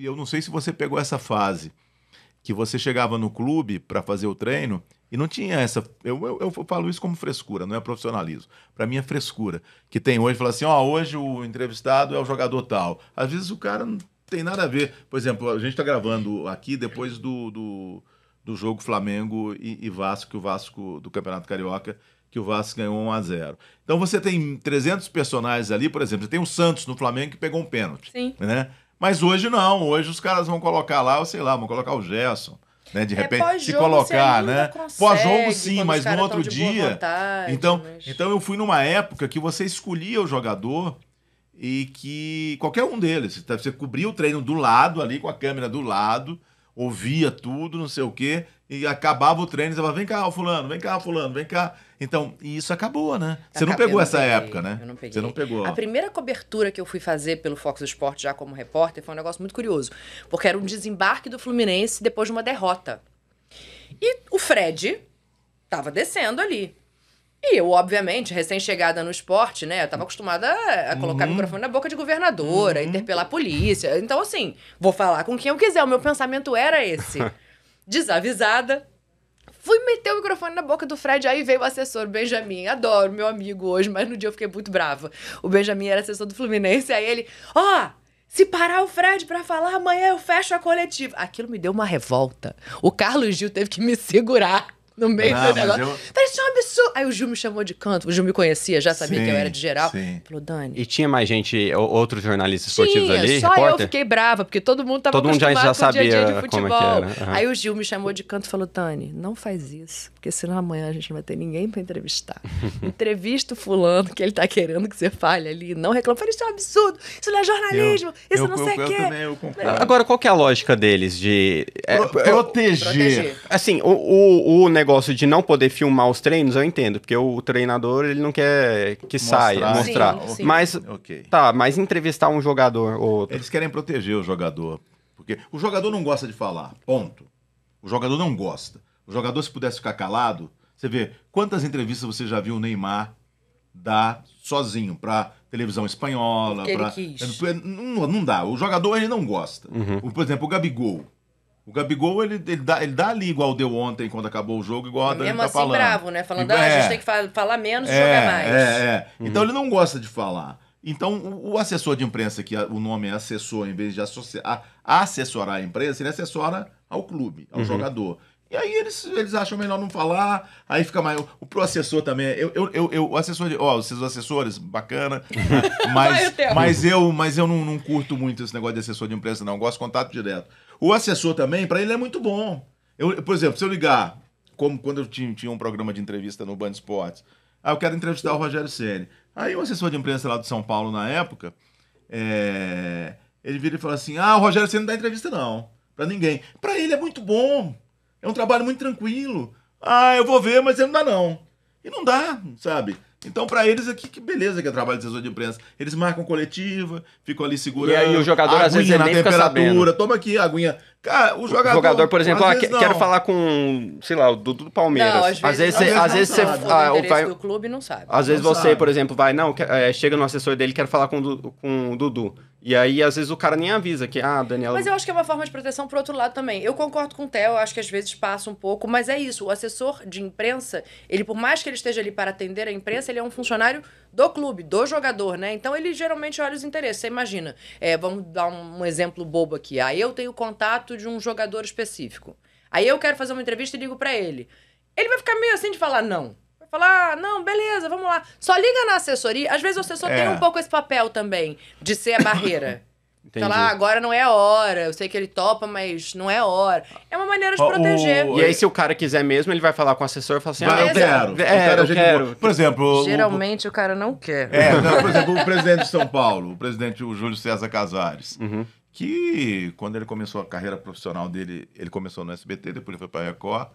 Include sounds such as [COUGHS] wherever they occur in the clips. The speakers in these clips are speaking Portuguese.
e eu não sei se você pegou essa fase que você chegava no clube para fazer o treino e não tinha essa. Eu, eu, eu, falo isso como frescura, não é profissionalismo. Para mim é frescura. Que tem hoje, fala assim: ó, hoje o entrevistado é o jogador tal. Às vezes o cara não tem nada a ver. Por exemplo, a gente está gravando aqui depois do, do, do jogo Flamengo e, e, Vasco, que o Vasco do Campeonato Carioca, que o Vasco ganhou 1 a 0 Então você tem 300 personagens ali, por exemplo, você tem o Santos no Flamengo que pegou um pênalti. Sim. Né? Mas hoje não, hoje os caras vão colocar lá, sei lá, vão colocar o Gerson. Né, de é, repente, é, se colocar, né? Pós-jogo, sim, mas no outro dia. Vontade, então, mas... então, eu fui numa época que você escolhia o jogador e que qualquer um deles, você cobria o treino do lado ali, com a câmera do lado, ouvia tudo, não sei o quê, e acabava o treino e você falava, vem cá, fulano, vem cá, fulano, vem cá. Então, e isso acabou, né? Tá você não pegou não essa peguei, época, né? Eu não peguei. Você não pegou. A primeira cobertura que eu fui fazer pelo Fox do Esporte, já como repórter, foi um negócio muito curioso. Porque era um desembarque do Fluminense depois de uma derrota. E o Fred estava descendo ali. E eu, obviamente, recém-chegada no esporte, né? Eu tava acostumada a colocar uhum. o microfone na boca de governadora, uhum. interpelar a polícia. Então, assim, vou falar com quem eu quiser. O meu pensamento era esse. [LAUGHS] Desavisada. Fui meter o microfone na boca do Fred, aí veio o assessor Benjamin. Adoro meu amigo hoje, mas no dia eu fiquei muito brava. O Benjamin era assessor do Fluminense, aí ele, ó, oh, se parar o Fred para falar, amanhã eu fecho a coletiva. Aquilo me deu uma revolta. O Carlos Gil teve que me segurar no meio do ah, negócio. Eu... Parecia um absurdo. Aí o Gil me chamou de canto. O Gil me conhecia, já sabia sim, que eu era de geral. Sim. Falou, Dani. E tinha mais gente, outros jornalistas tinha, esportivos ali? Só repórter? eu fiquei brava, porque todo mundo tava todo mundo já, já sabia dia -dia como é que era. Uhum. Aí o Gil me chamou de canto e falou, Dani, não faz isso, porque senão amanhã a gente não vai ter ninguém para entrevistar. [LAUGHS] Entrevista o fulano que ele tá querendo que você fale ali, não reclama. Falei, isso é um absurdo, isso não é jornalismo, eu, isso eu, não sei o quê. Agora, qual que é a lógica deles de... É, Pro, proteger. É, proteger. Assim, o, o, o negócio negócio de não poder filmar os treinos, eu entendo, porque o treinador ele não quer que mostrar. saia, mostrar. Sim, sim. Mas okay. tá, mas entrevistar um jogador ou outro. Eles querem proteger o jogador, porque o jogador não gosta de falar. Ponto. O jogador não gosta. O jogador se pudesse ficar calado, você vê quantas entrevistas você já viu o Neymar dar sozinho para televisão espanhola, para é, não, não dá. O jogador ele não gosta. Uhum. Por exemplo, o Gabigol o Gabigol, ele, ele, dá, ele dá ali igual deu ontem, quando acabou o jogo, igual a Dani Mesmo tá assim, falando. bravo, né? Falando, é, ah, a gente é. tem que falar, menos e é, jogar mais. É, é. Uhum. Então ele não gosta de falar. Então, o, assessor de imprensa, que o nome é assessor, em vez de associar, assessorar a imprensa, ele assessora ao clube, ao uhum. jogador. E aí eles, eles acham melhor não falar, aí fica mais. O, pro assessor também. É, eu, eu, eu, eu assessor de. Ó, vocês assessores, bacana. [LAUGHS] mas, mas eu, mas eu não, não curto muito esse negócio de assessor de imprensa, não. Eu gosto de contato direto. O assessor também, para ele é muito bom. Eu, por exemplo, se eu ligar, como quando eu tinha, tinha um programa de entrevista no Band Esportes, ah, eu quero entrevistar o Rogério Ceni. Aí o assessor de imprensa lá de São Paulo na época, é, ele vira e fala assim: "Ah, o Rogério Ceni não dá entrevista não, para ninguém. Para ele é muito bom. É um trabalho muito tranquilo. Ah, eu vou ver, mas ele não dá não. E não dá, sabe? Então, para eles aqui, que beleza que é trabalho de assessor de imprensa. Eles marcam coletiva, ficam ali segurando. E aí o jogador às vezes ele na nem temperatura. Toma aqui, a aguinha Cara, o jogador. O jogador, por exemplo, ah, quero falar com, sei lá, o Dudu do Palmeiras. Não, às vezes, às vezes, às vezes você. Ah, o vai, do clube não sabe. Às vezes você, sabe. por exemplo, vai, não, é, chega no assessor dele, quero falar com, com o Dudu. E aí, às vezes, o cara nem avisa que, ah, Daniela. Mas eu acho que é uma forma de proteção pro outro lado também. Eu concordo com o Theo, acho que às vezes passa um pouco, mas é isso. O assessor de imprensa, ele, por mais que ele esteja ali para atender a imprensa, ele é um funcionário do clube, do jogador, né? Então ele geralmente olha os interesses. Você imagina. É, vamos dar um, um exemplo bobo aqui. Aí ah, eu tenho contato de um jogador específico. Aí eu quero fazer uma entrevista e ligo para ele. Ele vai ficar meio assim de falar não. Vai falar, ah, não, beleza, vamos lá. Só liga na assessoria. Às vezes o assessor é. tem um pouco esse papel também, de ser a barreira. [COUGHS] Entendi. Falar, ah, agora não é a hora. Eu sei que ele topa, mas não é hora. É uma maneira de o, proteger. O, e aí, se o cara quiser mesmo, ele vai falar com o assessor e falar assim: ah, vai, ah, eu quero. É, eu, quero. Por exemplo. Geralmente o, o, cara não quer. É, não, por exemplo, o presidente de São Paulo, o presidente o Júlio César Casares. Uhum que quando ele começou a carreira profissional dele, ele começou no SBT, depois ele foi para a Record.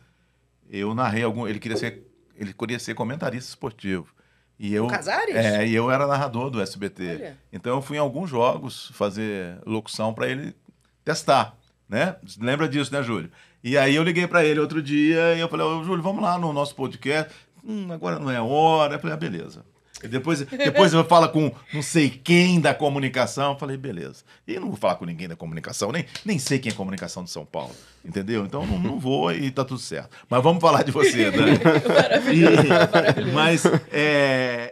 Eu narrei algum, ele queria ser, ele queria ser comentarista esportivo. E eu, Casares? É, e eu era narrador do SBT. Olha. Então eu fui em alguns jogos fazer locução para ele testar, né? Lembra disso, né, Júlio? E aí eu liguei para ele outro dia e eu falei: Júlio, vamos lá no nosso podcast. Hum, agora não é hora". Eu falei: ah, "Beleza" depois, depois eu falo com não sei quem da comunicação. Eu falei, beleza. E não vou falar com ninguém da comunicação, nem, nem sei quem é comunicação de São Paulo. Entendeu? Então não, não vou e tá tudo certo. Mas vamos falar de você, Dani. [LAUGHS] maravilhoso, e, maravilhoso. Mas é,